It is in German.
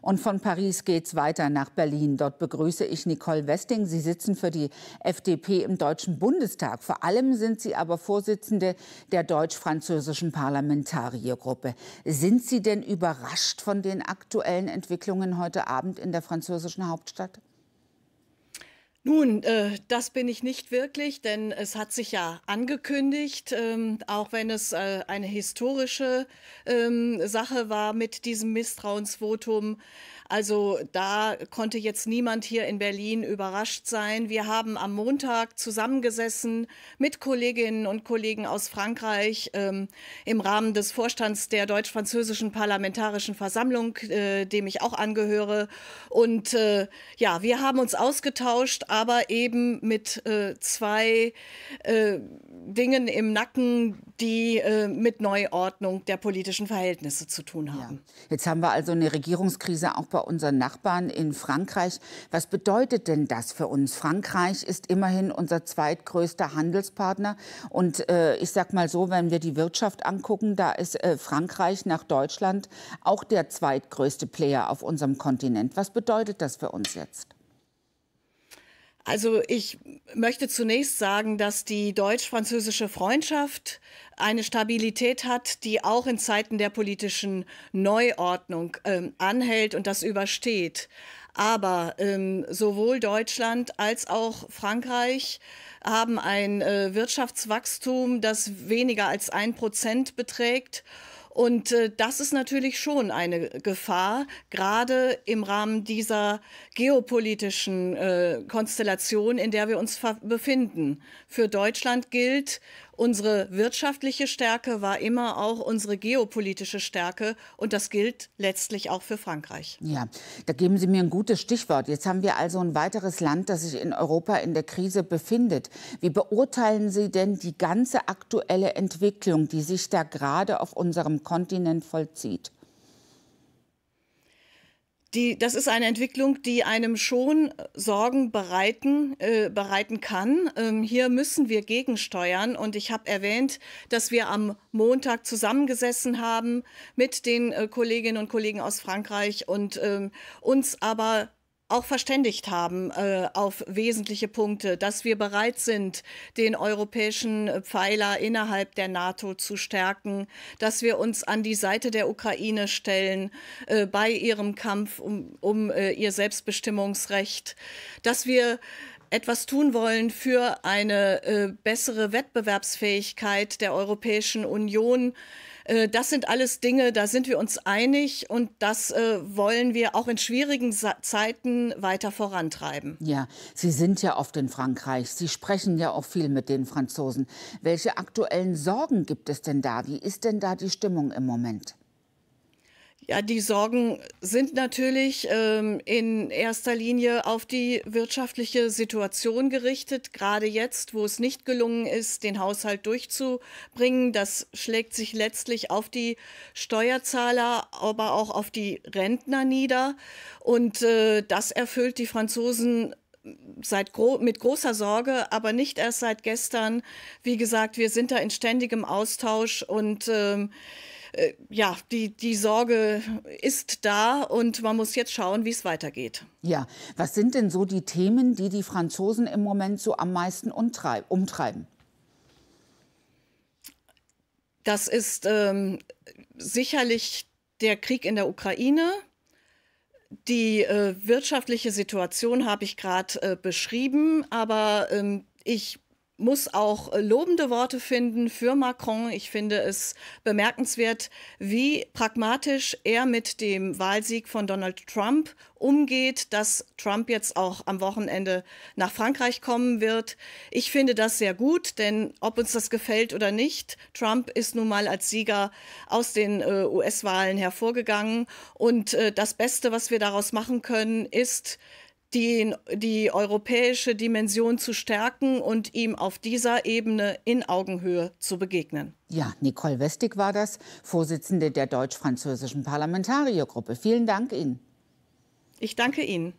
Und von Paris geht es weiter nach Berlin. Dort begrüße ich Nicole Westing. Sie sitzen für die FDP im Deutschen Bundestag. Vor allem sind Sie aber Vorsitzende der deutsch-französischen Parlamentariergruppe. Sind Sie denn überrascht von den aktuellen Entwicklungen heute Abend in der französischen Hauptstadt? Nun, äh, das bin ich nicht wirklich, denn es hat sich ja angekündigt, ähm, auch wenn es äh, eine historische ähm, Sache war mit diesem Misstrauensvotum. Also da konnte jetzt niemand hier in Berlin überrascht sein. Wir haben am Montag zusammengesessen mit Kolleginnen und Kollegen aus Frankreich ähm, im Rahmen des Vorstands der deutsch-französischen Parlamentarischen Versammlung, äh, dem ich auch angehöre. Und äh, ja, wir haben uns ausgetauscht aber eben mit äh, zwei äh, Dingen im Nacken, die äh, mit Neuordnung der politischen Verhältnisse zu tun haben. Ja. Jetzt haben wir also eine Regierungskrise auch bei unseren Nachbarn in Frankreich. Was bedeutet denn das für uns? Frankreich ist immerhin unser zweitgrößter Handelspartner. Und äh, ich sage mal so, wenn wir die Wirtschaft angucken, da ist äh, Frankreich nach Deutschland auch der zweitgrößte Player auf unserem Kontinent. Was bedeutet das für uns jetzt? Also ich möchte zunächst sagen, dass die deutsch-französische Freundschaft eine Stabilität hat, die auch in Zeiten der politischen Neuordnung ähm, anhält und das übersteht. Aber ähm, sowohl Deutschland als auch Frankreich haben ein äh, Wirtschaftswachstum, das weniger als ein Prozent beträgt und äh, das ist natürlich schon eine Gefahr, gerade im Rahmen dieser geopolitischen äh, Konstellation, in der wir uns befinden. Für Deutschland gilt, Unsere wirtschaftliche Stärke war immer auch unsere geopolitische Stärke und das gilt letztlich auch für Frankreich. Ja, da geben Sie mir ein gutes Stichwort. Jetzt haben wir also ein weiteres Land, das sich in Europa in der Krise befindet. Wie beurteilen Sie denn die ganze aktuelle Entwicklung, die sich da gerade auf unserem Kontinent vollzieht? die, das ist eine Entwicklung, die einem schon Sorgen bereiten, äh, bereiten kann. Ähm, hier müssen wir gegensteuern. Und ich habe erwähnt, dass wir am Montag zusammengesessen haben mit den äh, Kolleginnen und Kollegen aus Frankreich und ähm, uns aber auch verständigt haben äh, auf wesentliche Punkte, dass wir bereit sind, den europäischen Pfeiler innerhalb der NATO zu stärken, dass wir uns an die Seite der Ukraine stellen äh, bei ihrem Kampf um, um äh, ihr Selbstbestimmungsrecht, dass wir etwas tun wollen für eine äh, bessere Wettbewerbsfähigkeit der Europäischen Union, äh, das sind alles Dinge, da sind wir uns einig und das äh, wollen wir auch in schwierigen Zeiten weiter vorantreiben. Ja, Sie sind ja oft in Frankreich. Sie sprechen ja auch viel mit den Franzosen. Welche aktuellen Sorgen gibt es denn da? Wie ist denn da die Stimmung im Moment? Ja, die Sorgen sind natürlich ähm, in erster Linie auf die wirtschaftliche Situation gerichtet, gerade jetzt, wo es nicht gelungen ist, den Haushalt durchzubringen. Das schlägt sich letztlich auf die Steuerzahler, aber auch auf die Rentner nieder. Und äh, das erfüllt die Franzosen seit gro mit großer Sorge, aber nicht erst seit gestern. Wie gesagt, wir sind da in ständigem Austausch und ähm, äh, ja, die, die Sorge ist da und man muss jetzt schauen, wie es weitergeht. Ja, was sind denn so die Themen, die die Franzosen im Moment so am meisten umtreiben? Das ist ähm, sicherlich der Krieg in der Ukraine. Die äh, wirtschaftliche Situation habe ich gerade äh, beschrieben, aber ähm, ich muss auch äh, lobende Worte finden für Macron. Ich finde es bemerkenswert, wie pragmatisch er mit dem Wahlsieg von Donald Trump umgeht, dass Trump jetzt auch am Wochenende nach Frankreich kommen wird. Ich finde das sehr gut, denn ob uns das gefällt oder nicht, Trump ist nun mal als Sieger aus den äh, US-Wahlen hervorgegangen. Und äh, das Beste, was wir daraus machen können, ist, die, die europäische Dimension zu stärken und ihm auf dieser Ebene in Augenhöhe zu begegnen. Ja, Nicole Westig war das, Vorsitzende der deutsch-französischen Parlamentariergruppe. Vielen Dank Ihnen. Ich danke Ihnen.